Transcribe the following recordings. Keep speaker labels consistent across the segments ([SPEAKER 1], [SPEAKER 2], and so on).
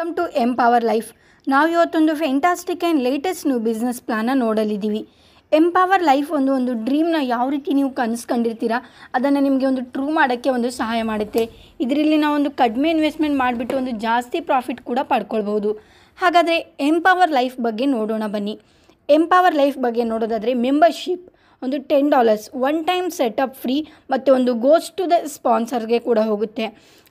[SPEAKER 1] welcome to empower Life ನಾವು ಇವತ್ತೊಂದು fantastic and latest new business plan ನೋಡಲಿದ್ದೀವಿ Empower life ಒಂದು ಒಂದು ಡ್ರೀಮ್ನ ಯಾವ ರೀತಿ ನೀವು ಕನಸು ಕಂಡಿರ್ತೀರಾ ಅದನ್ನು ನಿಮಗೆ ಒಂದು ಟ್ರೂ ಮಾಡೋಕ್ಕೆ ಒಂದು ಸಹಾಯ ಮಾಡುತ್ತೆ ಇದರಲ್ಲಿ ನಾವು ಒಂದು ಕಡಿಮೆ ಇನ್ವೆಸ್ಟ್ಮೆಂಟ್ ಮಾಡಿಬಿಟ್ಟು ಒಂದು ಜಾಸ್ತಿ ಪ್ರಾಫಿಟ್ ಕೂಡ ಪಡ್ಕೊಳ್ಬೋದು ಹಾಗಾದರೆ ಎಂಪವರ್ ಲೈಫ್ ಬಗ್ಗೆ ನೋಡೋಣ ಬನ್ನಿ ಎಂಪವರ್ ಲೈಫ್ ಬಗ್ಗೆ ನೋಡೋದಾದರೆ ಮೆಂಬರ್ಶಿಪ್ ಒಂದು ten dollars one time setup free ಮತ್ತು ಒಂದು ಗೋಸ್ ಟು ದ ಸ್ಪಾನ್ಸರ್ಗೆ ಕೂಡ ಹೋಗುತ್ತೆ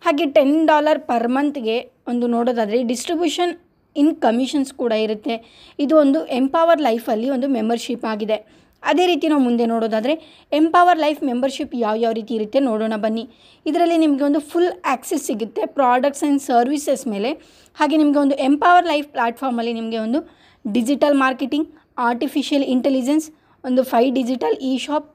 [SPEAKER 1] ಹಾಗೆ ಟೆನ್ ಡಾಲರ್ ಪರ್ ಮಂತ್ಗೆ ಒಂದು ನೋಡೋದಾದರೆ ಡಿಸ್ಟ್ರಿಬ್ಯೂಷನ್ ಇನ್ ಕಮಿಷನ್ಸ್ ಕೂಡ ಇರುತ್ತೆ ಇದು ಒಂದು ಎಂಪವರ್ ಲೈಫಲ್ಲಿ ಒಂದು ಮೆಂಬರ್ಶಿಪ್ ಆಗಿದೆ ಅದೇ ರೀತಿ ನಾವು ಮುಂದೆ ನೋಡೋದಾದರೆ ಎಂಪವರ್ ಲೈಫ್ ಮೆಂಬರ್ಶಿಪ್ ಯಾವ ಯಾವ ರೀತಿ ಇರುತ್ತೆ ನೋಡೋಣ ಬನ್ನಿ ಇದರಲ್ಲಿ ನಿಮಗೆ ಒಂದು ಫುಲ್ ಆ್ಯಕ್ಸೆಸ್ ಸಿಗುತ್ತೆ ಪ್ರಾಡಕ್ಟ್ಸ್ ಆ್ಯಂಡ್ ಸರ್ವಿಸಸ್ ಮೇಲೆ ಹಾಗೆ ನಿಮಗೆ ಒಂದು ಎಂಪವರ್ ಲೈಫ್ ಪ್ಲ್ಯಾಟ್ಫಾರ್ಮಲ್ಲಿ ನಿಮಗೆ ಒಂದು ಡಿಜಿಟಲ್ ಮಾರ್ಕೆಟಿಂಗ್ ಆರ್ಟಿಫಿಷಿಯಲ್ ಇಂಟೆಲಿಜೆನ್ಸ್ ಒಂದು ಫೈ ಡಿಜಿಟಲ್ ಇ ಶಾಪ್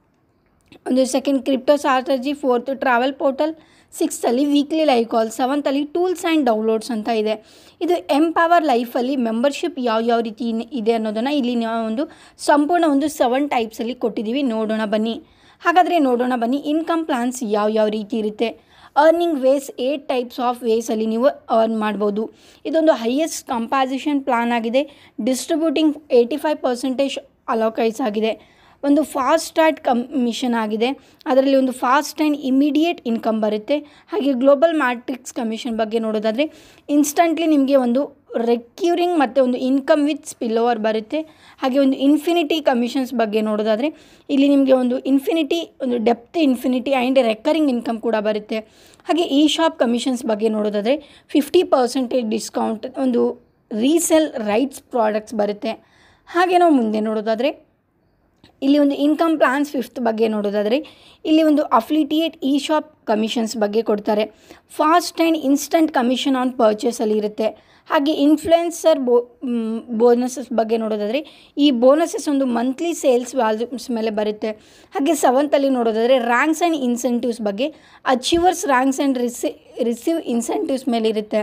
[SPEAKER 1] ಒಂದು second crypto strategy fourth travel portal ಸಿಕ್ಸ್ತಲ್ಲಿ ವೀಕ್ಲಿ ಲೈಕ್ ಕಾಲ್ ಸೆವೆಂತಲ್ಲಿ ಟೂಲ್ಸ್ ಆ್ಯಂಡ್ ಡೌನ್ಲೋಡ್ಸ್ ಅಂತ ಇದೆ ಇದು ಎಂಪವರ್ ಲೈಫಲ್ಲಿ ಮೆಂಬರ್ಶಿಪ್ ಯಾವ ಯಾವ ರೀತಿ ಇದೆ ಅನ್ನೋದನ್ನು ಇಲ್ಲಿ ನಾವು ಒಂದು ಸಂಪೂರ್ಣ ಒಂದು ಸೆವೆನ್ ಟೈಪ್ಸಲ್ಲಿ ಕೊಟ್ಟಿದ್ದೀವಿ ನೋಡೋಣ ಬನ್ನಿ ಹಾಗಾದರೆ ನೋಡೋಣ ಬನ್ನಿ ಇನ್ಕಮ್ ಪ್ಲಾನ್ಸ್ ಯಾವ ಯಾವ ರೀತಿ ಇರುತ್ತೆ earning ways eight types of ವೇಸಲ್ಲಿ ನೀವು ಅರ್ನ್ ಮಾಡ್ಬೋದು ಇದೊಂದು ಹೈಯೆಸ್ಟ್ ಕಂಪಾಸಿಷನ್ ಪ್ಲಾನ್ ಆಗಿದೆ ಡಿಸ್ಟ್ರಿಬ್ಯೂಟಿಂಗ್ ಏಯ್ಟಿ ಫೈವ್ ಪರ್ಸೆಂಟೇಜ್ ಅಲೋಕೈಸ್ ಆಗಿದೆ ಒಂದು ಫಾಸ್ಟ್ ಸ್ಟಾರ್ಟ್ ಕಮಿಷನ್ ಆಗಿದೆ ಅದರಲ್ಲಿ ಒಂದು ಫಾಸ್ಟ್ ಆ್ಯಂಡ್ ಇಮಿಡಿಯೇಟ್ ಇನ್ಕಮ್ ಬರುತ್ತೆ ಹಾಗೆ ಗ್ಲೋಬಲ್ ಮ್ಯಾಟ್ರಿಕ್ಸ್ ಕಮಿಷನ್ ಬಗ್ಗೆ ನೋಡೋದಾದರೆ ಇನ್ಸ್ಟಂಟ್ಲಿ ನಿಮಗೆ ಒಂದು ರೆಕ್ಯೂರಿಂಗ್ ಮತ್ತು ಒಂದು ಇನ್ಕಮ್ ವಿತ್ ಸ್ಪಿಲ್ ಓವರ್ ಬರುತ್ತೆ ಹಾಗೆ ಒಂದು ಇನ್ಫಿನಿಟಿ ಕಮಿಷನ್ಸ್ ಬಗ್ಗೆ ನೋಡೋದಾದರೆ ಇಲ್ಲಿ ನಿಮಗೆ ಒಂದು ಇನ್ಫಿನಿಟಿ ಒಂದು depth infinity and recurring income ಕೂಡ ಬರುತ್ತೆ ಹಾಗೆ ಈ ಶಾಪ್ ಕಮಿಷನ್ಸ್ ಬಗ್ಗೆ ನೋಡೋದಾದರೆ ಫಿಫ್ಟಿ ಪರ್ಸೆಂಟೇಜ್ ಡಿಸ್ಕೌಂಟ್ ಒಂದು ರೀಸೆಲ್ ರೈಟ್ಸ್ ಪ್ರಾಡಕ್ಟ್ಸ್ ಬರುತ್ತೆ ಹಾಗೆ ನಾವು ಮುಂದೆ ನೋಡೋದಾದರೆ ಇಲ್ಲಿ ಒಂದು ಇನ್ಕಮ್ ಪ್ಲಾನ್ಸ್ ಫಿಫ್ತ್ ಬಗ್ಗೆ ನೋಡೋದಾದರೆ ಇಲ್ಲಿ ಒಂದು ಅಫ್ಲಿಟಿಯೇಟ್ ಇ ಶಾಪ್ ಕಮಿಷನ್ಸ್ ಬಗ್ಗೆ ಕೊಡ್ತಾರೆ fast and instant commission on ಪರ್ಚೇಸಲ್ಲಿ ಇರುತ್ತೆ ಹಾಗೆ ಇನ್ಫ್ಲುಯೆನ್ಸರ್ ಬೋ ಬೋನಸಸ್ ಬಗ್ಗೆ ನೋಡೋದಾದರೆ ಈ ಬೋನಸಸ್ ಒಂದು ಮಂತ್ಲಿ ಸೇಲ್ಸ್ ವ್ಯಾಲ್ಯೂಸ್ ಮೇಲೆ ಬರುತ್ತೆ ಹಾಗೆ ಸೆವೆಂತಲ್ಲಿ ನೋಡೋದಾದರೆ ರ್ಯಾಂಕ್ಸ್ ಆ್ಯಂಡ್ ಇನ್ಸೆಂಟಿವ್ಸ್ ಬಗ್ಗೆ ಅಚೀವರ್ಸ್ ರ್ಯಾಂಕ್ಸ್ ಆ್ಯಂಡ್ ರಿಸಿ ರಿಸೀವ್ ಇನ್ಸೆಂಟಿವ್ಸ್ ಮೇಲೆ ಇರುತ್ತೆ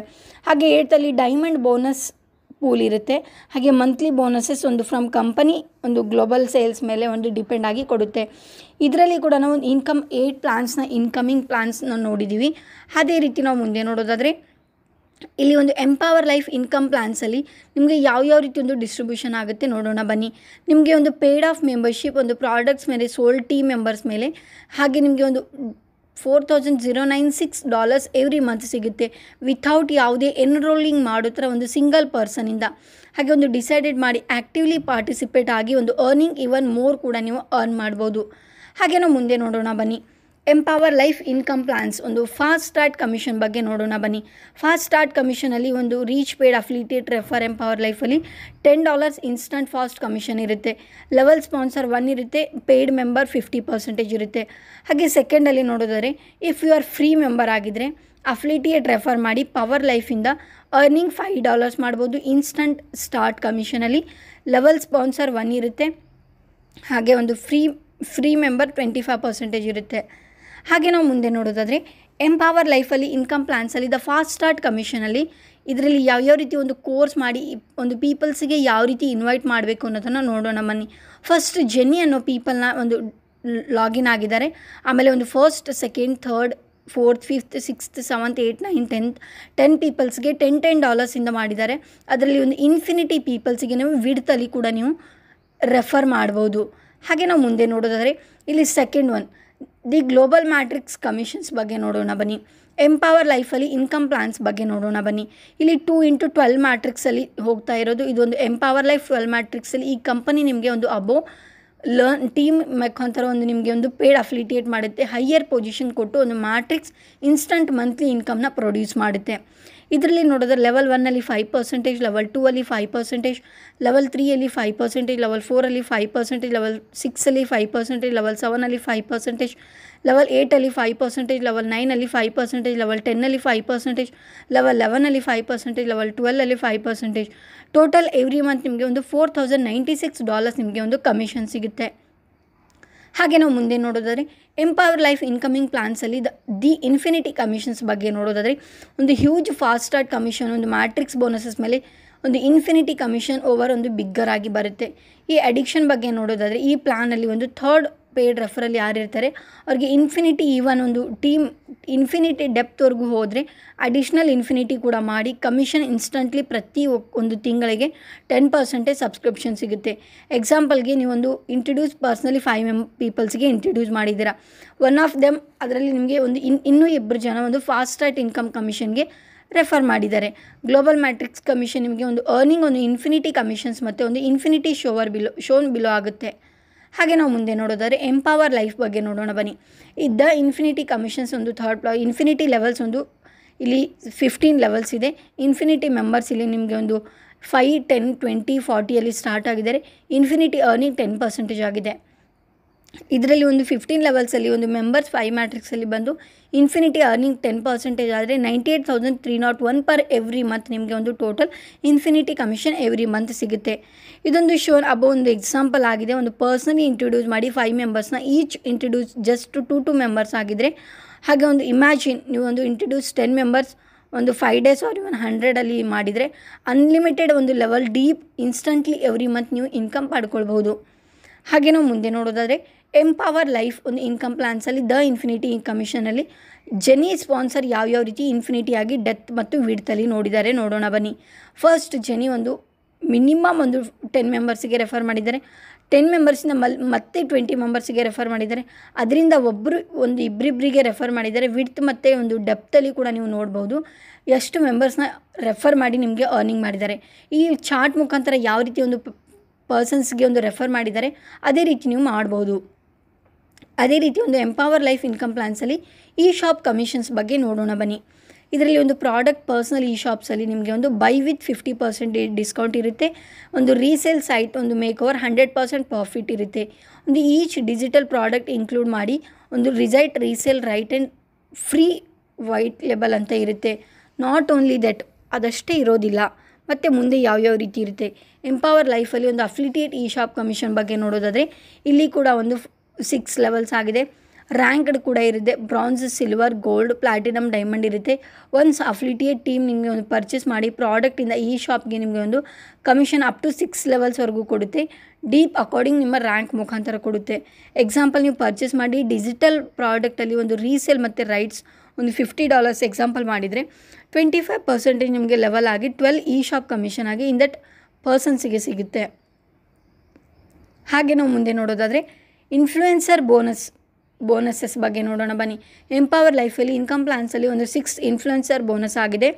[SPEAKER 1] ಹಾಗೆ ಏಳ್ತಲ್ಲಿ ಡೈಮಂಡ್ ಬೋನಸ್ ಪೂಲ್ ಇರುತ್ತೆ ಹಾಗೆ ಮಂತ್ಲಿ ಬೋನಸಸ್ ಒಂದು ಫ್ರಮ್ ಕಂಪನಿ ಒಂದು ಗ್ಲೋಬಲ್ ಸೇಲ್ಸ್ ಮೇಲೆ ಒಂದು ಡಿಪೆಂಡ್ ಆಗಿ ಕೊಡುತ್ತೆ ಇದರಲ್ಲಿ ಕೂಡ ನಾವು ಇನ್ಕಮ್ ಏಯ್ಟ್ ಪ್ಲಾನ್ಸ್ನ ಇನ್ಕಮಿಂಗ್ ಪ್ಲಾನ್ಸ್ನ ನೋಡಿದ್ದೀವಿ ಅದೇ ರೀತಿ ನಾವು ಮುಂದೆ ನೋಡೋದಾದರೆ ಇಲ್ಲಿ ಒಂದು ಎಂಪವರ್ ಲೈಫ್ ಇನ್ಕಮ್ ಪ್ಲ್ಯಾನ್ಸಲ್ಲಿ ನಿಮಗೆ ಯಾವ ಯಾವ ರೀತಿ ಒಂದು ಡಿಸ್ಟ್ರಿಬ್ಯೂಷನ್ ಆಗುತ್ತೆ ನೋಡೋಣ ಬನ್ನಿ ನಿಮಗೆ ಒಂದು ಪೇಡ್ ಆಫ್ ಮೆಂಬರ್ಶಿಪ್ ಒಂದು ಪ್ರಾಡಕ್ಟ್ಸ್ ಮೇಲೆ ಸೋಲ್ ಟೀಮ್ ಮೆಂಬರ್ಸ್ ಮೇಲೆ ಹಾಗೆ ನಿಮಗೆ ಒಂದು four thousand zero nine six dollars every month ಸಿಗುತ್ತೆ ವಿಥೌಟ್ ಯಾವುದೇ ಎನ್ರೋಲಿಂಗ್ ಮಾಡೋ ಥರ ಒಂದು ಸಿಂಗಲ್ ಪರ್ಸನಿಂದ ಹಾಗೆ ಒಂದು ಡಿಸೈಡೆಡ್ ಮಾಡಿ ಆ್ಯಕ್ಟಿವ್ಲಿ ಪಾರ್ಟಿಸಿಪೇಟ್ ಆಗಿ ಒಂದು ಅರ್ನಿಂಗ್ ಇವನ್ ಮೋರ್ ಕೂಡ ನೀವು ಅರ್ನ್ ಮಾಡ್ಬೋದು ಹಾಗೇನೋ ಮುಂದೆ ನೋಡೋಣ ಬನ್ನಿ ಎಂಪವರ್ ಲೈಫ್ ಇನ್ಕಮ್ ಪ್ಲಾನ್ಸ್ ಒಂದು ಫಾಸ್ಟ್ ಸ್ಟಾರ್ಟ್ ಕಮಿಷನ್ ಬಗ್ಗೆ ನೋಡೋಣ ಬನ್ನಿ ಫಾಸ್ಟ್ ಸ್ಟಾರ್ಟ್ ಕಮಿಷನಲ್ಲಿ ಒಂದು reach paid affiliate refer Empower ಲೈಫಲ್ಲಿ ten dollars instant fast commission ಇರುತ್ತೆ ಲೆವೆಲ್ ಸ್ಪಾನ್ಸರ್ ಒನ್ ಇರುತ್ತೆ ಪೇಯ್ಡ್ ಮೆಂಬರ್ ಫಿಫ್ಟಿ ಪರ್ಸೆಂಟೇಜ್ ಇರುತ್ತೆ ಹಾಗೆ ಸೆಕೆಂಡಲ್ಲಿ ನೋಡೋದಾದರೆ if you are free member ಆಗಿದ್ದರೆ ಅಫ್ಲಿಟಿಯೇಟ್ ರೆಫರ್ ಮಾಡಿ ಪವರ್ ಲೈಫಿಂದ ಅರ್ನಿಂಗ್ ಫೈವ್ ಡಾಲರ್ಸ್ ಮಾಡ್ಬೋದು ಇನ್ಸ್ಟಂಟ್ ಸ್ಟಾರ್ಟ್ ಕಮಿಷನಲ್ಲಿ ಲೆವೆಲ್ ಸ್ಪಾನ್ಸರ್ ಒನ್ ಇರುತ್ತೆ ಹಾಗೆ ಒಂದು free free member twenty five percentage ಇರುತ್ತೆ ಹಾಗೆ ನಾವು ಮುಂದೆ ನೋಡೋದಾದರೆ ಎಂಪವರ್ ಲೈಫಲ್ಲಿ ಇನ್ಕಮ್ ಪ್ಲ್ಯಾನ್ಸಲ್ಲಿ ದ ಫಾಸ್ಟ್ ಸ್ಟಾರ್ಟ್ ಕಮಿಷನಲ್ಲಿ ಇದರಲ್ಲಿ ಯಾವ್ಯಾವ ರೀತಿ ಒಂದು ಕೋರ್ಸ್ ಮಾಡಿ ಒಂದು ಪೀಪಲ್ಸಿಗೆ ಯಾವ ರೀತಿ ಇನ್ವೈಟ್ ಮಾಡಬೇಕು ಅನ್ನೋದನ್ನು ನೋಡೋಣ ಬನ್ನಿ ಫಸ್ಟ್ ಜೆನ್ನಿ ಅನ್ನೋ ಪೀಪಲ್ನ ಒಂದು ಲಾಗಿನ್ ಆಗಿದ್ದಾರೆ ಆಮೇಲೆ ಒಂದು first second third fourth fifth sixth seventh eight nine tenth ten ಪೀಪಲ್ಸ್ಗೆ ಟೆನ್ ಟೆನ್ ಡಾಲರ್ಸಿಂದ ಮಾಡಿದ್ದಾರೆ ಅದರಲ್ಲಿ ಒಂದು ಇನ್ಫಿನಿಟಿ ಪೀಪಲ್ಸಿಗೆ ನೀವು ವಿಡ್ತಲ್ಲಿ ಕೂಡ ನೀವು ರೆಫರ್ ಮಾಡ್ಬೋದು ಹಾಗೆ ನಾವು ಮುಂದೆ ನೋಡೋದಾದರೆ ಇಲ್ಲಿ second one the global matrix commissions ಬಗ್ಗೆ ನೋಡೋಣ ಬನ್ನಿ ಎಂಪವರ್ ಲೈಫಲ್ಲಿ ಇನ್ಕಮ್ ಪ್ಲಾನ್ಸ್ ಬಗ್ಗೆ ನೋಡೋಣ ಬನ್ನಿ ಇಲ್ಲಿ ಟೂ ಇಂಟು ಟ್ವೆಲ್ ಮ್ಯಾಟ್ರಿಕ್ಸಲ್ಲಿ ಹೋಗ್ತಾ ಇರೋದು ಇದೊಂದು ಎಂಪವರ್ ಲೈಫ್ ಟ್ವೆಲ್ ಮ್ಯಾಟ್ರಿಕ್ಸಲ್ಲಿ ಈ ಕಂಪನಿ ನಿಮಗೆ ಒಂದು ಅಬೋ ಲರ್ನ್ ಟೀಮ್ ಮುಖಾಂತರ ಒಂದು ನಿಮಗೆ ಒಂದು ಪೇಡ್ ಅಫಿಲಿಟೇಟ್ ಮಾಡುತ್ತೆ ಹೈಯರ್ ಪೊಸಿಷನ್ ಕೊಟ್ಟು ಒಂದು ಮ್ಯಾಟ್ರಿಕ್ಸ್ ಇನ್ಸ್ಟಂಟ್ ಮಂತ್ಲಿ ಇನ್ಕಮ್ನ ಪ್ರೊಡ್ಯೂಸ್ ಮಾಡುತ್ತೆ ಇದರಲ್ಲಿ ನೋಡಿದ್ರೆ ಲೆವೆಲ್ ಒನ್ನಲ್ಲಿ ಫೈವ್ ಪರ್ಸೆಂಟೇಜ್ ಲೆವೆಲ್ ಟೂ ಅಲ್ಲಿ ಫೈವ್ ಪರ್ಸೆಂಟೇಜ್ ಲೆವೆಲ್ ತ್ರೀಯಲ್ಲಿ ಫೈವ್ ಪರ್ಸೆಂಟೇಜ್ ಲೆವೆಲ್ ಫೋರಲ್ಲಿ ಫೈವ್ ಪರ್ಸೆಂಟೇಜ್ ಲೆವೆಲ್ ಸಿಕ್ಸಲ್ಲಿ ಫೈವ್ ಪರ್ಸೆಂಟೇಜ್ ಲೆವೆಲ್ ಸೆವೆನಲ್ಲಿ ಫೈವ್ ಪರ್ಸೆಂಟೇಜ್ ಲೆವೆಲ್ ಏಯ್ಟಲ್ಲಿ ಫೈವ್ ಪರ್ಸೆಂಟೇಜ್ ಲೆವೆಲ್ ನೈನಲ್ಲಿ ಫೈವ್ ಪರ್ಸೆಂಟೇಜ್ ಲೆವೆಲ್ ಟೆನ್ನಲ್ಲಿ ಫೈವ್ ಪರ್ಸೆಂಟೇಜ್ ಲೆವೆಲ್ ಲೆವೆನಲ್ಲಿ ಫೈವ್ ಪರ್ಸೆಂಟೇಜ್ ಲೆವೆಲ್ ಟ್ವೆಲ್ಲಲ್ಲಿ five percentage total every month ನಿಮಗೆ ಒಂದು four thousand ninety six dollars ನಿಮಗೆ ಒಂದು ಕಮಿಷನ್ ಸಿಗುತ್ತೆ ಹಾಗೆ ನಾವು ಮುಂದೆ ನೋಡೋದಾದರೆ ಎಂಪವರ್ ಲೈಫ್ ಇನ್ಕಮಿಂಗ್ ಪ್ಲಾನ್ಸಲ್ಲಿ ದ ದಿ ಇನ್ಫಿನಿಟಿ ಕಮಿಷನ್ಸ್ ಬಗ್ಗೆ ನೋಡೋದಾದರೆ ಒಂದು ಹ್ಯೂಜ್ ಫಾಸ್ಟ್ ಸ್ಟಾರ್ಟ್ ಕಮಿಷನ್ ಒಂದು ಮ್ಯಾಟ್ರಿಕ್ಸ್ ಬೋನಸಸ್ ಮೇಲೆ ಒಂದು ಇನ್ಫಿನಿಟಿ ಕಮಿಷನ್ ಓವರ್ ಒಂದು ಬಿಗ್ಗರ್ ಆಗಿ ಬರುತ್ತೆ ಈ ಅಡಿಕ್ಷನ್ ಬಗ್ಗೆ ನೋಡೋದಾದರೆ ಈ ಪ್ಲ್ಯಾನಲ್ಲಿ ಒಂದು ಥರ್ಡ್ ಪೇಡ್ ರೆಫರಲ್ಲಿ ಯಾರಿರ್ತಾರೆ ಅವ್ರಿಗೆ ಇನ್ಫಿನಿಟಿ ಈವನ್ ಒಂದು ಟೀಮ್ ಇನ್ಫಿನಿಟಿ ಡೆಪ್ತ್ವರೆಗೂ ಹೋದರೆ ಅಡಿಷ್ನಲ್ ಇನ್ಫಿನಿಟಿ ಕೂಡ ಮಾಡಿ ಕಮಿಷನ್ ಇನ್ಸ್ಟಂಟ್ಲಿ ಪ್ರತಿ ಒಂದು ತಿಂಗಳಿಗೆ ಟೆನ್ ಪರ್ಸೆಂಟೇಜ್ ಸಬ್ಸ್ಕ್ರಿಪ್ಷನ್ ಸಿಗುತ್ತೆ ಎಕ್ಸಾಂಪಲ್ಗೆ ನೀವೊಂದು ಇಂಟ್ರಡ್ಯೂಸ್ ಪರ್ಸ್ನಲಿ ಫೈವ್ ಎಮ್ ಪೀಪಲ್ಸ್ಗೆ ಇಂಟ್ರಡ್ಯೂಸ್ ಮಾಡಿದ್ದೀರಾ ಒನ್ ಆಫ್ ದೆಮ್ ಅದರಲ್ಲಿ ನಿಮಗೆ ಒಂದು ಇನ್ ಇನ್ನೂ ಇಬ್ಬರು ಜನ ಒಂದು ಫಾಸ್ಟಾಟ್ ಇನ್ಕಮ್ ಕಮಿಷನ್ಗೆ ರೆಫರ್ ಮಾಡಿದ್ದಾರೆ ಗ್ಲೋಬಲ್ ಮ್ಯಾಟ್ರಿಕ್ಸ್ ಕಮಿಷನ್ ನಿಮಗೆ ಒಂದು ಅರ್ನಿಂಗ್ ಒಂದು ಇನ್ಫಿನಿಟಿ ಕಮಿಷನ್ಸ್ ಮತ್ತು ಒಂದು ಇನ್ಫಿನಿಟಿ ಶೋವರ್ ಬಿಲೋ ಶೋನ್ ಬಿಲೋ ಆಗುತ್ತೆ ಹಾಗೆ ನಾವು ಮುಂದೆ ನೋಡೋದಾದರೆ ಎಂಪವರ್ ಲೈಫ್ ಬಗ್ಗೆ ನೋಡೋಣ ಬನ್ನಿ ಇದ್ದ ಇನ್ಫಿನಿಟಿ ಕಮಿಷನ್ಸ್ ಒಂದು ಥರ್ಡ್ ಪ್ಲಾ ಇನ್ಫಿನಿಟಿ ಲೆವೆಲ್ಸ್ ಒಂದು ಇಲ್ಲಿ ಫಿಫ್ಟೀನ್ ಲೆವೆಲ್ಸ್ ಇದೆ ಇನ್ಫಿನಿಟಿ ಮೆಂಬರ್ಸ್ ಇಲ್ಲಿ ನಿಮಗೆ ಒಂದು ಫೈ ಟೆನ್ ಟ್ವೆಂಟಿ ಫಾರ್ಟಿಯಲ್ಲಿ ಸ್ಟಾರ್ಟ್ ಆಗಿದ್ದಾರೆ ಇನ್ಫಿನಿಟಿ ಅರ್ನಿಂಗ್ ಟೆನ್ ಪರ್ಸೆಂಟೇಜ್ ಆಗಿದೆ ಇದರಲ್ಲಿ ಒಂದು ಫಿಫ್ಟೀನ್ ಲೆವೆಲ್ಸಲ್ಲಿ ಒಂದು ಮೆಂಬರ್ಸ್ ಫೈವ್ ಮ್ಯಾಟ್ರಿಕ್ಸಲ್ಲಿ ಬಂದು ಇನ್ಫಿನಿಟಿ ಅರ್ನಿಂಗ್ ಟೆನ್ ಪರ್ಸೆಂಟೇಜ್ ಆದರೆ ninety eight thousand three nought one per every month ನಿಮಗೆ ಒಂದು total infinity commission every month ಸಿಗುತ್ತೆ ಇದೊಂದು ಶೋನ್ ಅಬೋ ಒಂದು ಎಕ್ಸಾಂಪಲ್ ಆಗಿದೆ ಒಂದು ಪರ್ಸನ್ ಇಂಟ್ರೊಡ್ಯೂಸ್ ಮಾಡಿ ಫೈವ್ ಮೆಂಬರ್ಸ್ನ each introduce just two two members ಆಗಿದ್ದರೆ ಹಾಗೆ ಒಂದು ಇಮ್ಯಾಜಿನ್ ನೀವು ಒಂದು ಇಂಟ್ರೊಡ್ಯೂಸ್ ಟೆನ್ ಮೆಂಬರ್ಸ್ ಒಂದು ಫೈವ್ ಡೇಸ್ ಆರ್ ಇವನ್ ಹಂಡ್ರೆಡಲ್ಲಿ ಮಾಡಿದರೆ ಅನ್ಲಿಮಿಟೆಡ್ ಒಂದು level deep instantly every month ನೀವು ಇನ್ಕಮ್ ಪಡ್ಕೊಳ್ಬಹುದು ಹಾಗೆ ನಾವು ಮುಂದೆ ನೋಡೋದಾದರೆ ಎಂಪವರ್ ಲೈಫ್ ಒಂದು ಇನ್ಕಮ್ ಪ್ಲ್ಯಾನ್ಸಲ್ಲಿ ದ ಇನ್ಫಿನಿಟಿ ಕಮಿಷನಲ್ಲಿ ಜೆನಿ ಸ್ಪಾನ್ಸರ್ ಯಾವ್ಯಾವ ರೀತಿ ಇನ್ಫಿನಿಟಿಯಾಗಿ ಡೆತ್ ಮತ್ತು ವಿಡ್ತಲ್ಲಿ ನೋಡಿದ್ದಾರೆ ನೋಡೋಣ ಬನ್ನಿ ಫಸ್ಟ್ ಜೆನಿ ಒಂದು ಮಿನಿಮಮ್ ಒಂದು ಟೆನ್ ಮೆಂಬರ್ಸಿಗೆ ರೆಫರ್ ಮಾಡಿದ್ದಾರೆ ಟೆನ್ ಮೆಂಬರ್ಸಿಂದ ಮಲ್ ಮತ್ತೆ ಟ್ವೆಂಟಿ ಮೆಂಬರ್ಸಿಗೆ ರೆಫರ್ ಮಾಡಿದ್ದಾರೆ ಅದರಿಂದ ಒಬ್ಬರು ಒಂದು ಇಬ್ಬರಿಬ್ಬರಿಗೆ ರೆಫರ್ ಮಾಡಿದ್ದಾರೆ ವಿಡ್ತ್ ಮತ್ತು ಒಂದು ಡೆಪ್ತಲ್ಲಿ ಕೂಡ ನೀವು ನೋಡ್ಬೋದು ಎಷ್ಟು ಮೆಂಬರ್ಸ್ನ ರೆಫರ್ ಮಾಡಿ ನಿಮಗೆ ಅರ್ನಿಂಗ್ ಮಾಡಿದ್ದಾರೆ ಈ ಚಾರ್ಟ್ ಮುಖಾಂತರ ಯಾವ ರೀತಿ ಒಂದು ಪರ್ಸನ್ಸ್ಗೆ ಒಂದು ರೆಫರ್ ಮಾಡಿದ್ದಾರೆ ಅದೇ ರೀತಿ ನೀವು ಮಾಡ್ಬೋದು ಅದೇ ರೀತಿ ಒಂದು ಎಂಪವರ್ ಲೈಫ್ ಇನ್ಕಮ್ ಪ್ಲ್ಯಾನ್ಸಲ್ಲಿ ಈ ಶಾಪ್ ಕಮಿಷನ್ಸ್ ಬಗ್ಗೆ ನೋಡೋಣ ಬನ್ನಿ ಇದರಲ್ಲಿ ಒಂದು ಪ್ರಾಡಕ್ಟ್ ಪರ್ಸ್ನಲ್ ಈ ಶಾಪ್ಸಲ್ಲಿ ನಿಮಗೆ ಒಂದು buy with fifty percent discount ಇರುತ್ತೆ ಒಂದು ರೀಸೇಲ್ ಸೈಟ್ ಒಂದು make over hundred percent profit ಇರುತ್ತೆ ಒಂದು ಈಚ್ ಡಿಜಿಟಲ್ ಪ್ರಾಡಕ್ಟ್ ಇನ್ಕ್ಲೂಡ್ ಮಾಡಿ ಒಂದು ರಿಸೈಟ್ resale right and free white label ಅಂತ ಇರುತ್ತೆ ನಾಟ್ ಓನ್ಲಿ ದಟ್ ಅದಷ್ಟೇ ಇರೋದಿಲ್ಲ ಮತ್ತು ಮುಂದೆ ಯಾವ್ಯಾವ ರೀತಿ ಇರುತ್ತೆ ಎಂಪವರ್ ಲೈಫಲ್ಲಿ ಒಂದು ಅಫ್ಲಿಟೇಟ್ ಈ ಶಾಪ್ ಕಮಿಷನ್ ಬಗ್ಗೆ ನೋಡೋದಾದರೆ ಇಲ್ಲಿ ಕೂಡ ಒಂದು ಸಿಕ್ಸ್ ಲೆವೆಲ್ಸ್ ಆಗಿದೆ ರ್ಯಾಂಕ್ಡ್ ಕೂಡ ಇರುತ್ತೆ bronze silver gold platinum diamond ಇರುತ್ತೆ ಒನ್ಸ್ ಅಫ್ಲಿಟಿಯೇಟ್ ಟೀಮ್ ನಿಮಗೆ ಒಂದು ಪರ್ಚೇಸ್ ಮಾಡಿ ಪ್ರಾಡಕ್ಟಿಂದ ಈ ಶಾಪ್ಗೆ ನಿಮಗೆ ಒಂದು ಕಮಿಷನ್ ಅಪ್ ಟು ಸಿಕ್ಸ್ ಲೆವೆಲ್ಸ್ವರೆಗೂ ಕೊಡುತ್ತೆ ಡೀಪ್ ಅಕಾರ್ಡಿಂಗ್ ನಿಮ್ಮ ರ್ಯಾಂಕ್ ಮುಖಾಂತರ ಕೊಡುತ್ತೆ ಎಕ್ಸಾಂಪಲ್ ನೀವು ಪರ್ಚೇಸ್ ಮಾಡಿ ಡಿಜಿಟಲ್ ಪ್ರಾಡಕ್ಟಲ್ಲಿ ಒಂದು ರೀಸೇಲ್ ಮತ್ತು ರೈಟ್ಸ್ ಒಂದು ಫಿಫ್ಟಿ ಡಾಲರ್ಸ್ ಎಕ್ಸಾಂಪಲ್ ಮಾಡಿದರೆ ಟ್ವೆಂಟಿ ಫೈವ್ ಪರ್ಸೆಂಟೇಜ್ ನಿಮಗೆ ಲೆವೆಲ್ ಆಗಿ ಟ್ವೆಲ್ ಇ ಶಾಪ್ ಕಮಿಷನ್ ಆಗಿ ಇನ್ ದಟ್ ಪರ್ಸನ್ಸಿಗೆ ಸಿಗುತ್ತೆ ಹಾಗೆ ನಾವು ಮುಂದೆ ನೋಡೋದಾದರೆ ಇನ್ಫ್ಲೂಯೆನ್ಸರ್ ಬೋನಸ್ ಬೋನಸಸ್ ಬಗ್ಗೆ ನೋಡೋಣ ಬನ್ನಿ ಎಂಪವರ್ ಲೈಫಲ್ಲಿ ಇನ್ಕಮ್ ಪ್ಲಾನ್ಸಲ್ಲಿ ಒಂದು ಸಿಕ್ಸ್ ಇನ್ಫ್ಲುಯೆನ್ಸರ್ ಬೋನಸ್ ಆಗಿದೆ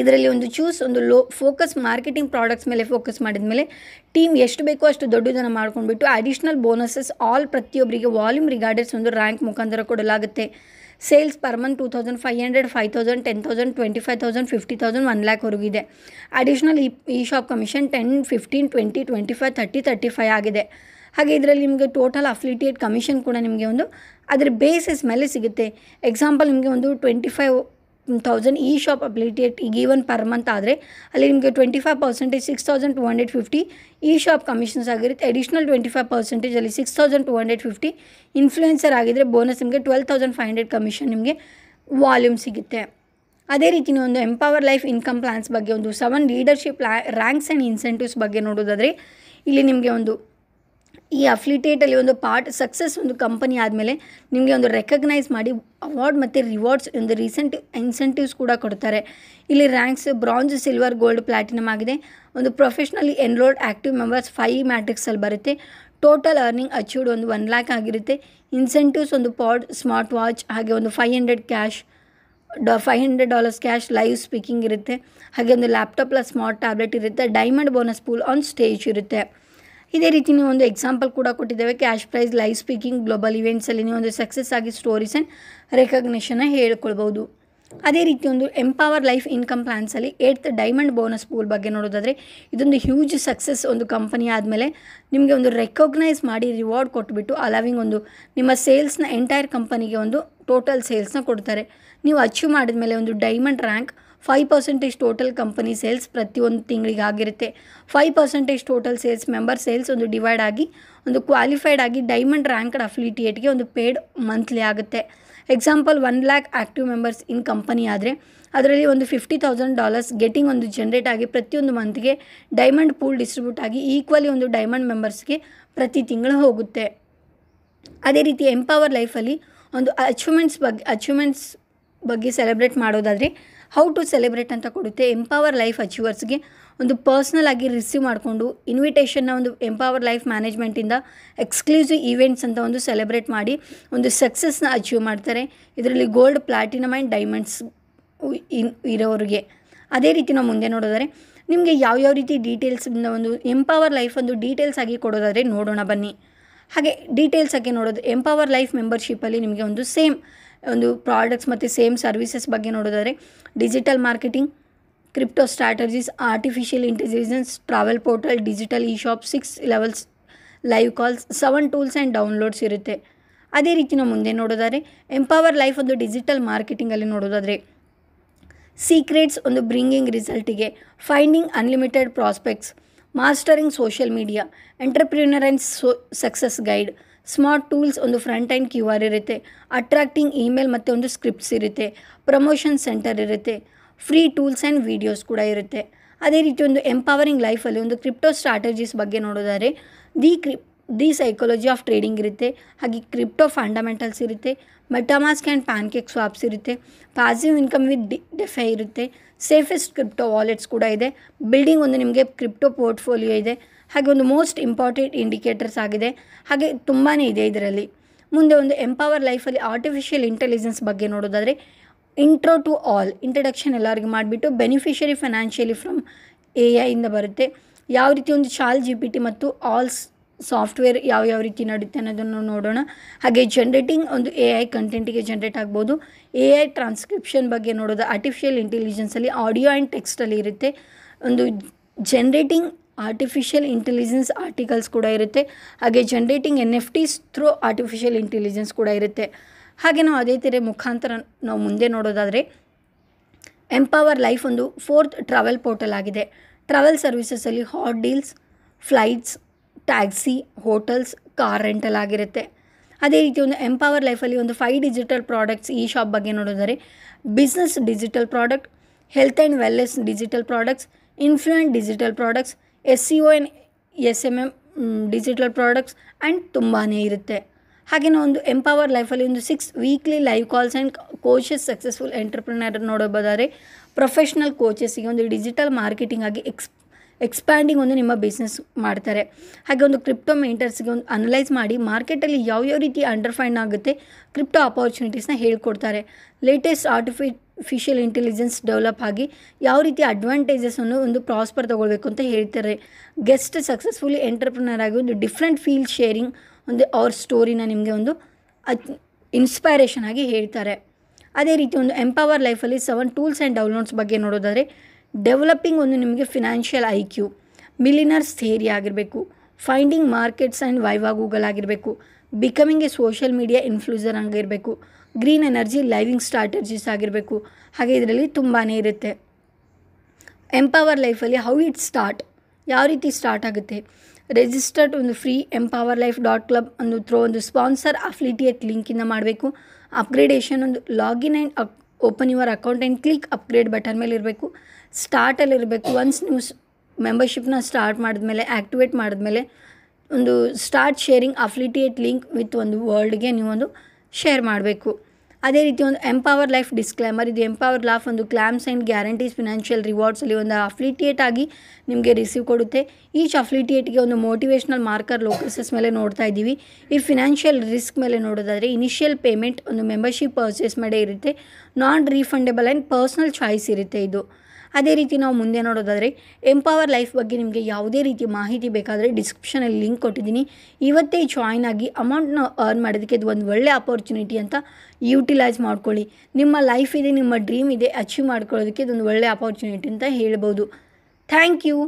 [SPEAKER 1] ಇದರಲ್ಲಿ ಒಂದು ಚೂಸ್ ಒಂದು ಲೋ ಫೋಕಸ್ ಮಾರ್ಕೆಟಿಂಗ್ ಪ್ರಾಡಕ್ಟ್ಸ್ ಮೇಲೆ ಫೋಕಸ್ ಮಾಡಿದ ಮೇಲೆ ಟೀಮ್ ಎಷ್ಟು ಬೇಕೋ ಅಷ್ಟು ದೊಡ್ಡದನ್ನು ಮಾಡ್ಕೊಂಡ್ಬಿಟ್ಟು ಅಡಿಷ್ನಲ್ ಬೋನಸಸ್ ಆಲ್ ಪ್ರತಿಯೊಬ್ಬರಿಗೆ ವಾಲ್ಯೂಮ್ ರಿಗಾರ್ಡ್ಸ್ ಒಂದು ರ್ಯಾಂಕ್ ಮುಖಾಂತರ ಕೊಡಲಾಗುತ್ತೆ sales per month two thousand five hundred five thousand ten thousand twenty five thousand fifty thousand one lakh ಇದೆ additional e shop commission ten fifteen twenty twenty five thirty thirty five ಆಗಿದೆ ಹಾಗೆ ಇದರಲ್ಲಿ ನಿಮಗೆ total ಅಫ್ಲಿಟಿಯೇಟ್ commission ಕೂಡ ನಿಮಗೆ ಒಂದು ಅದರ basis ಮೇಲೆ ಸಿಗುತ್ತೆ ಎಕ್ಸಾಂಪಲ್ ನಿಮಗೆ ಒಂದು twenty five thousand e shop affiliate ಈಗ ಈವನ್ ಪರ್ ಮಂತ್ ಆದರೆ ಅಲ್ಲಿ ನಿಮಗೆ twenty five percentage six thousand two hundred fifty e shop commissions ಆಗಿರುತ್ತೆ additional twenty five percentage six thousand two hundred fifty influencer ಆಗಿದ್ದರೆ bonus ನಿಮಗೆ twelve thousand five hundred commission ನಿಮಗೆ volume ಸಿಗುತ್ತೆ ಅದೇ ರೀತಿ ನೀವು ಒಂದು ಎಂಪವರ್ ಲೈಫ್ ಇನ್ಕಮ್ ಪ್ಲಾನ್ಸ್ ಬಗ್ಗೆ ಒಂದು seven leadership ranks and incentives ಬಗ್ಗೆ ನೋಡೋದಾದರೆ ಇಲ್ಲಿ ನಿಮಗೆ ಒಂದು ಈ ಅಫ್ಲಿಟೇಟಲ್ಲಿ ಒಂದು ಪಾರ್ಟ್ ಸಕ್ಸಸ್ ಒಂದು ಕಂಪನಿ ಆದಮೇಲೆ ನಿಮಗೆ ಒಂದು ರೆಕಗ್ನೈಸ್ ಮಾಡಿ ಅವಾರ್ಡ್ ಮತ್ತು ರಿವಾರ್ಡ್ಸ್ ಒಂದು ರೀಸೆಂಟ್ ಇನ್ಸೆಂಟಿವ್ಸ್ ಕೂಡ ಕೊಡ್ತಾರೆ ಇಲ್ಲಿ ranks bronze silver gold platinum ಆಗಿದೆ ಒಂದು professionally enrolled active members five ಮ್ಯಾಟ್ರಿಕ್ಸಲ್ಲಿ ಬರುತ್ತೆ ಟೋಟಲ್ ಅರ್ನಿಂಗ್ ಅಚೀವ್ಡ್ ಒಂದು ಒನ್ ಲ್ಯಾಕ್ ಆಗಿರುತ್ತೆ ಇನ್ಸೆಂಟಿವ್ಸ್ ಒಂದು ಪಾಡ್ ಸ್ಮಾರ್ಟ್ ವಾಚ್ ಹಾಗೆ ಒಂದು ಫೈವ್ ಹಂಡ್ರೆಡ್ ಕ್ಯಾಶ್ ಡ five hundred dollars cash live speaking ಇರುತ್ತೆ ಹಾಗೆ ಒಂದು ಲ್ಯಾಪ್ಟಾಪ್ ಪ್ಲಸ್ ಸ್ಮಾರ್ಟ್ ಟ್ಯಾಬ್ಲೆಟ್ ಇರುತ್ತೆ diamond bonus pool on stage ಇರುತ್ತೆ ಇದೇ ರೀತಿ ನೀವು ಒಂದು ಎಕ್ಸಾಂಪಲ್ ಕೂಡ ಕೊಟ್ಟಿದ್ದೇವೆ cash prize live speaking global ಇವೆಂಟ್ಸಲ್ಲಿ ನೀವು ಒಂದು ಸಕ್ಸಸ್ ಆಗಿ ಸ್ಟೋರೀಸ್ ಆ್ಯಂಡ್ ರೆಕಗ್ನೇಷನ್ನ ಹೇಳ್ಕೊಳ್ಬೋದು ಅದೇ ರೀತಿ ಒಂದು ಎಂಪವರ್ ಲೈಫ್ ಇನ್ಕಮ್ ಪ್ಲ್ಯಾನ್ಸಲ್ಲಿ ಏಟ್ ಡೈಮಂಡ್ ಬೋನಸ್ ಪೂಲ್ ಬಗ್ಗೆ ನೋಡೋದಾದರೆ ಇದೊಂದು ಹ್ಯೂಜ್ ಸಕ್ಸಸ್ ಒಂದು ಕಂಪನಿ ಆದಮೇಲೆ ನಿಮಗೆ ಒಂದು ರೆಕಗ್ನೈಸ್ ಮಾಡಿ ರಿವಾರ್ಡ್ ಕೊಟ್ಬಿಟ್ಟು ಅಲಾವಿಂಗ್ ಒಂದು ನಿಮ್ಮ ಸೇಲ್ಸ್ನ ಎಂಟೈರ್ ಕಂಪನಿಗೆ ಒಂದು ಟೋಟಲ್ ಸೇಲ್ಸ್ನ ಕೊಡ್ತಾರೆ ನೀವು ಅಚೀವ್ ಮಾಡಿದ ಮೇಲೆ ಒಂದು diamond rank five percentage total company sales ಪ್ರತಿಯೊಂದು ತಿಂಗಳಿಗೆ ಆಗಿರುತ್ತೆ five percentage total sales member sales ಒಂದು ಡಿವೈಡ್ ಆಗಿ ಒಂದು ಕ್ವಾಲಿಫೈಡ್ ಆಗಿ ಡೈಮಂಡ್ ರ್ಯಾಂಕ್ಡ್ ಅಫಿಲಿಟಿಯೇಟ್ಗೆ ಒಂದು ಪೇಡ್ ಮಂತ್ಲಿ ಆಗುತ್ತೆ example one lakh active members in company ಆದರೆ ಅದರಲ್ಲಿ ಒಂದು ಫಿಫ್ಟಿ ತೌಸಂಡ್ ಡಾಲರ್ಸ್ ಗೆಟಿಂಗ್ ಒಂದು ಜನ್ರೇಟ್ ಆಗಿ ಪ್ರತಿಯೊಂದು ಮಂತ್ಗೆ ಡೈಮಂಡ್ ಪೂಲ್ ಡಿಸ್ಟ್ರಿಬ್ಯೂಟ್ ಆಗಿ ಈಕ್ವಲಿ ಒಂದು ಡೈಮಂಡ್ ಮೆಂಬರ್ಸ್ಗೆ ಪ್ರತಿ ತಿಂಗಳು ಹೋಗುತ್ತೆ ಅದೇ ರೀತಿ ಎಂಪವರ್ ಲೈಫಲ್ಲಿ ಒಂದು ಅಚೀವ್ಮೆಂಟ್ಸ್ ಬಗ್ಗೆ ಅಚೀವ್ಮೆಂಟ್ಸ್ ಬಗ್ಗೆ ಸೆಲೆಬ್ರೇಟ್ ಮಾಡೋದಾದರೆ ಹೌ ಟು ಸೆಲೆಬ್ರೇಟ್ ಅಂತ ಕೊಡುತ್ತೆ ಎಂಪವರ್ ಲೈಫ್ ಅಚೀವರ್ಸ್ಗೆ ಒಂದು ಪರ್ಸ್ನಲ್ ಆಗಿ ರಿಸೀವ್ ಮಾಡಿಕೊಂಡು ಇನ್ವಿಟೇಷನ್ನ ಒಂದು ಎಂಪವರ್ ಲೈಫ್ ಮ್ಯಾನೇಜ್ಮೆಂಟಿಂದ ಎಕ್ಸ್ಕ್ಲೂಸಿವ್ ಈವೆಂಟ್ಸ್ ಅಂತ ಒಂದು ಸೆಲೆಬ್ರೇಟ್ ಮಾಡಿ ಒಂದು ಸಕ್ಸಸ್ನ ಅಚೀವ್ ಮಾಡ್ತಾರೆ ಇದರಲ್ಲಿ gold platinum and diamonds in ಇರೋರಿಗೆ ಅದೇ ರೀತಿ ನಾವು ಮುಂದೆ ನೋಡೋದಾದರೆ ನಿಮಗೆ ಯಾವ್ಯಾವ ರೀತಿ ಡೀಟೇಲ್ಸ್ ಒಂದು ಎಂಪವರ್ ಲೈಫ್ ಒಂದು ಡೀಟೇಲ್ಸ್ ಆಗಿ ಕೊಡೋದಾದರೆ ನೋಡೋಣ ಬನ್ನಿ ಹಾಗೆ ಡೀಟೇಲ್ಸ್ ಆಗಿ ನೋಡೋದು ಎಂಪವರ್ ಲೈಫ್ ಮೆಂಬರ್ಶಿಪ್ಪಲ್ಲಿ ನಿಮಗೆ ಒಂದು ಸೇಮ್ ಒಂದು ಪ್ರಾಡಕ್ಟ್ಸ್ ಮತ್ತು ಸೇಮ್ ಸರ್ವಿಸಸ್ ಬಗ್ಗೆ ನೋಡೋದಾದರೆ digital marketing crypto strategies artificial intelligence travel portal digital e shop six levels live calls seven tools and downloads ಇರುತ್ತೆ ಅದೇ ರೀತಿ ನಾವು ಮುಂದೆ ನೋಡೋದಾದರೆ ಎಂಪವರ್ ಲೈಫ್ ಒಂದು ಡಿಜಿಟಲ್ ಮಾರ್ಕೆಟಿಂಗಲ್ಲಿ ನೋಡೋದಾದರೆ ಸೀಕ್ರೆಟ್ಸ್ ಒಂದು ಬ್ರಿಂಗಿಂಗ್ ರಿಸಲ್ಟಿಗೆ finding unlimited prospects mastering social media entrepreneur and so success guide smart tools ಒಂದು ಫ್ರಂಟ್ ಆ್ಯಂಡ್ ಕ್ಯೂ ಆರ್ ಇರುತ್ತೆ ಅಟ್ರಾಕ್ಟಿಂಗ್ ಇಮೇಲ್ ಮತ್ತು ಒಂದು ಸ್ಕ್ರಿಪ್ಟ್ಸ್ ಇರುತ್ತೆ ಪ್ರಮೋಷನ್ ಸೆಂಟರ್ ಇರುತ್ತೆ ಫ್ರೀ ಟೂಲ್ಸ್ ಆ್ಯಂಡ್ ವೀಡಿಯೋಸ್ ಕೂಡ ಇರುತ್ತೆ ಅದೇ ರೀತಿ ಒಂದು ಎಂಪವರಿಂಗ್ ಲೈಫಲ್ಲಿ ಒಂದು ಕ್ರಿಪ್ಟೋ ಸ್ಟ್ರಾಟಜೀಸ್ ಬಗ್ಗೆ ನೋಡೋದಾದರೆ ದಿ ಕ್ರಿಪ್ ದಿ ಸೈಕಾಲಜಿ ಆಫ್ ಟ್ರೇಡಿಂಗ್ ಇರುತ್ತೆ ಹಾಗೆ ಕ್ರಿಪ್ಟೋ ಫಂಡಮೆಂಟಲ್ಸ್ ಇರುತ್ತೆ ಮೆಟಾಮಾಸ್ಕ್ ಆ್ಯಂಡ್ ಪ್ಯಾನ್ಕೇಕ್ ಸ್ವಾಪ್ಸ್ ಇರುತ್ತೆ ಪಾಸಿವ್ ಇನ್ಕಮ್ ವಿತ್ ಡಿ ಡೆಫೈ ಇರುತ್ತೆ ಸೇಫೆಸ್ಟ್ ಕ್ರಿಪ್ಟೋ ವಾಲೆಟ್ಸ್ ಕೂಡ ಇದೆ ಬಿಲ್ಡಿಂಗ್ ಒಂದು ನಿಮಗೆ ಕ್ರಿಪ್ಟೋ ಪೋರ್ಟ್ಫೋಲಿಯೋ ಇದೆ ಹಾಗೆ ಒಂದು ಮೋಸ್ಟ್ ಇಂಪಾರ್ಟೆಂಟ್ ಇಂಡಿಕೇಟರ್ಸ್ ಆಗಿದೆ ಹಾಗೆ ತುಂಬಾ ಇದೆ ಇದರಲ್ಲಿ ಮುಂದೆ ಒಂದು ಎಂಪವರ್ ಲೈಫಲ್ಲಿ ಆರ್ಟಿಫಿಷಿಯಲ್ ಇಂಟೆಲಿಜೆನ್ಸ್ ಬಗ್ಗೆ ನೋಡೋದಾದರೆ ಇಂಟ್ರೋ ಟು ಆಲ್ ಇಂಟ್ರಡಕ್ಷನ್ ಎಲ್ಲರಿಗೂ ಮಾಡಿಬಿಟ್ಟು ಬೆನಿಫಿಷರಿ ಫೈನಾನ್ಷಿಯಲಿ ಫ್ರಮ್ ಎ ಐಯಿಂದ ಬರುತ್ತೆ ಯಾವ ರೀತಿ ಒಂದು ಶಾಲ್ ಜಿ ಪಿ ಟಿ ಮತ್ತು ಆಲ್ಸ್ ಸಾಫ್ಟ್ವೇರ್ ಯಾವ ಯಾವ ರೀತಿ ನಡುತ್ತೆ ಅನ್ನೋದನ್ನು ನೋಡೋಣ ಹಾಗೆ ಜನ್ರೇಟಿಂಗ್ ಒಂದು ಎ ಐ ಕಂಟೆಂಟಿಗೆ ಜನ್ರೇಟ್ ಆಗ್ಬೋದು ಎ ಐ ಟ್ರಾನ್ಸ್ಕ್ರಿಪ್ಷನ್ ಬಗ್ಗೆ ನೋಡೋದು ಆರ್ಟಿಫಿಷಿಯಲ್ ಇಂಟೆಲಿಜೆನ್ಸಲ್ಲಿ ಆಡಿಯೋ ಆ್ಯಂಡ್ ಟೆಕ್ಸ್ಟಲ್ಲಿ ಇರುತ್ತೆ ಒಂದು ಜನ್ರೇಟಿಂಗ್ ಆರ್ಟಿಫಿಷಿಯಲ್ ಇಂಟೆಲಿಜೆನ್ಸ್ ಆರ್ಟಿಕಲ್ಸ್ ಕೂಡ ಇರುತ್ತೆ ಹಾಗೆ generating N F Ts through artificial intelligence ಕೂಡ ಇರುತ್ತೆ ಹಾಗೆ ನಾವು ಅದೇ ಥರ ಮುಖಾಂತರ ನಾವು ಮುಂದೆ ನೋಡೋದಾದರೆ ಎಂಪವರ್ ಲೈಫ್ ಒಂದು ಫೋರ್ತ್ ಟ್ರಾವೆಲ್ ಪೋರ್ಟಲ್ ಆಗಿದೆ ಟ್ರಾವೆಲ್ ಸರ್ವಿಸಸಲ್ಲಿ hot deals flights taxi hotels car rental ಆಗಿರುತ್ತೆ ಅದೇ ರೀತಿ ಒಂದು ಎಂಪವರ್ ಲೈಫಲ್ಲಿ ಒಂದು ಫೈವ್ ಡಿಜಿಟಲ್ ಪ್ರಾಡಕ್ಟ್ಸ್ ಈ ಶಾಪ್ ಬಗ್ಗೆ ನೋಡೋದಾದರೆ business digital product health and wellness digital products influent digital products S C O N S M M digital products and ತುಂಬಾ ಇರುತ್ತೆ ಹಾಗೆಯೇ ಒಂದು ಎಂಪವರ್ ಲೈಫಲ್ಲಿ ಒಂದು six weekly live calls and coaches successful entrepreneur ನೋಡಬೋದಾದ್ರೆ professional ಕೋಚಸ್ಸಿಗೆ ಒಂದು digital marketing ಆಗಿ ex expanding ಒಂದು ನಿಮ್ಮ ಬಿಸ್ನೆಸ್ ಮಾಡ್ತಾರೆ ಹಾಗೆ ಒಂದು ಕ್ರಿಪ್ಟೋ ಮೇಂಟರ್ಸ್ಗೆ ಒಂದು ಅನಲೈಸ್ ಮಾಡಿ ಮಾರ್ಕೆಟಲ್ಲಿ ಯಾವ್ಯಾವ ರೀತಿ ಅಂಡರ್ಫೈಂಡ್ ಆಗುತ್ತೆ ಕ್ರಿಪ್ಟೋ ಅಪಾರ್ಚುನಿಟೀಸ್ನ ಹೇಳ್ಕೊಡ್ತಾರೆ ಲೇಟೆಸ್ಟ್ ಆರ್ಟಿಫಿಫಿಷಿಯಲ್ ಇಂಟೆಲಿಜೆನ್ಸ್ ಡೆವಲಪ್ ಆಗಿ ಯಾವ ರೀತಿ ಅನ್ನು ಒಂದು ಪ್ರಾಸ್ಪರ್ ತೊಗೊಳ್ಬೇಕು ಅಂತ ಹೇಳ್ತಾರೆ ಗೆಸ್ಟ್ ಸಕ್ಸಸ್ಫುಲಿ ಎಂಟರ್ಪ್ರಿನರ್ ಆಗಿ ಒಂದು ಡಿಫ್ರೆಂಟ್ ಫೀಲ್ಡ್ ಶೇರಿಂಗ್ ಒಂದು ಅವ್ರ ಸ್ಟೋರಿನ ನಿಮಗೆ ಒಂದು ಇನ್ಸ್ಪೈರೇಷನ್ ಆಗಿ ಹೇಳ್ತಾರೆ ಅದೇ ರೀತಿ ಒಂದು ಎಂಪವರ್ ಲೈಫಲ್ಲಿ ಸೆವೆನ್ ಟೂಲ್ಸ್ ಆ್ಯಂಡ್ ಡೌನ್ಲೋಡ್ಸ್ ಬಗ್ಗೆ ನೋಡೋದಾದರೆ ಡೆವಲಪಿಂಗ್ ಒಂದು ನಿಮಗೆ financial I Q millionaires theory ಆಗಿರಬೇಕು ಫೈಂಡಿಂಗ್ ಮಾರ್ಕೆಟ್ಸ್ ಆ್ಯಂಡ್ ವೈವಾ ಗೂಗಲ್ ಆಗಿರಬೇಕು becoming a social media influencer ಆಗಿರಬೇಕು ಗ್ರೀನ್ ಎನರ್ಜಿ ಲೈವಿಂಗ್ ಸ್ಟ್ರಾಟಜೀಸ್ ಆಗಿರಬೇಕು ಹಾಗೆ ಇದರಲ್ಲಿ ತುಂಬಾ ಇರುತ್ತೆ ಎಂಪವರ್ ಲೈಫಲ್ಲಿ ಹೌ ಇಟ್ ಸ್ಟಾರ್ಟ್ ಯಾವ ರೀತಿ ಸ್ಟಾರ್ಟ್ ಆಗುತ್ತೆ ರಿಜಿಸ್ಟರ್ಡ್ ಒಂದು free empower life dot club ಒಂದು ಥ್ರೋ ಒಂದು ಸ್ಪಾನ್ಸರ್ ಅಫ್ಲಿಟಿಯೇಟ್ ಲಿಂಕಿಂದ ಮಾಡಬೇಕು ಅಪ್ಗ್ರೇಡೇಷನ್ ಒಂದು login and open your account and click upgrade button ಮೇಲೆ ಇರಬೇಕು ಸ್ಟಾರ್ಟಲ್ಲಿ ಇರಬೇಕು ಒನ್ಸ್ ನೀವು ಮೆಂಬರ್ಶಿಪ್ನ ಸ್ಟಾರ್ಟ್ ಮಾಡಿದ್ಮೇಲೆ ಆ್ಯಕ್ಟಿವೇಟ್ ಮಾಡಿದ್ಮೇಲೆ ಒಂದು start sharing affiliate link with ಒಂದು ವರ್ಲ್ಡ್ಗೆ ನೀವೊಂದು ಶೇರ್ ಮಾಡಬೇಕು ಅದೇ ರೀತಿ ಒಂದು ಎಂಪವರ್ ಲೈಫ್ ಡಿಸ್ಕ್ಲೈಮರ್ ಇದು ಎಂಪವರ್ ಲಾಫ್ ಒಂದು ಕ್ಲಾಮ್ಸ್ ಆ್ಯಂಡ್ ಗ್ಯಾರಂಟೀಸ್ ಫಿನಾನ್ಷಿಯಲ್ ಅಲ್ಲಿ ಒಂದು ಅಫ್ಲಿಟಿಯೇಟ್ ಆಗಿ ನಿಮಗೆ ರಿಸೀವ್ ಕೊಡುತ್ತೆ ಈಚ್ ಅಫ್ಲಿಟಿಯೇಟ್ಗೆ ಒಂದು ಮೋಟಿವೇಶ್ನಲ್ ಮಾರ್ಕರ್ ಲೋಕಸಸ್ ಮೇಲೆ ನೋಡ್ತಾ ಇದ್ದೀವಿ ಈ ಫಿನಾನ್ಷಿಯಲ್ ರಿಸ್ಕ್ ಮೇಲೆ ನೋಡೋದಾದರೆ ಇನಿಷಿಯಲ್ ಪೇಮೆಂಟ್ ಒಂದು ಮೆಂಬರ್ಶಿಪ್ ಪರ್ಚೇಸ್ ಮಾಡೇ ಇರುತ್ತೆ non refundable and personal choice ಇರುತ್ತೆ ಇದು ಅದೇ ರೀತಿ ನಾವು ಮುಂದೆ ನೋಡೋದಾದರೆ ಎಂಪವರ್ ಲೈಫ್ ಬಗ್ಗೆ ನಿಮಗೆ ಯಾವುದೇ ರೀತಿ ಮಾಹಿತಿ ಬೇಕಾದರೆ ಡಿಸ್ಕ್ರಿಪ್ಷನಲ್ಲಿ ಲಿಂಕ್ ಕೊಟ್ಟಿದ್ದೀನಿ ಇವತ್ತೇ ಜಾಯ್ನ್ ಆಗಿ ಅಮೌಂಟ್ನ ಅರ್ನ್ ಮಾಡೋದಕ್ಕೆ ಇದು ಒಂದು ಒಳ್ಳೆ ಅಪರ್ಚುನಿಟಿ ಅಂತ ಯೂಟಿಲೈಸ್ ಮಾಡ್ಕೊಳ್ಳಿ ನಿಮ್ಮ ಲೈಫ್ ಇದೆ ನಿಮ್ಮ ಡ್ರೀಮ್ ಇದೆ ಅಚೀವ್ ಮಾಡ್ಕೊಳ್ಳೋದಕ್ಕೆ ಇದೊಂದು ಒಳ್ಳೆ ಅಪರ್ಚುನಿಟಿ ಅಂತ ಹೇಳ್ಬೋದು ಥ್ಯಾಂಕ್ ಯು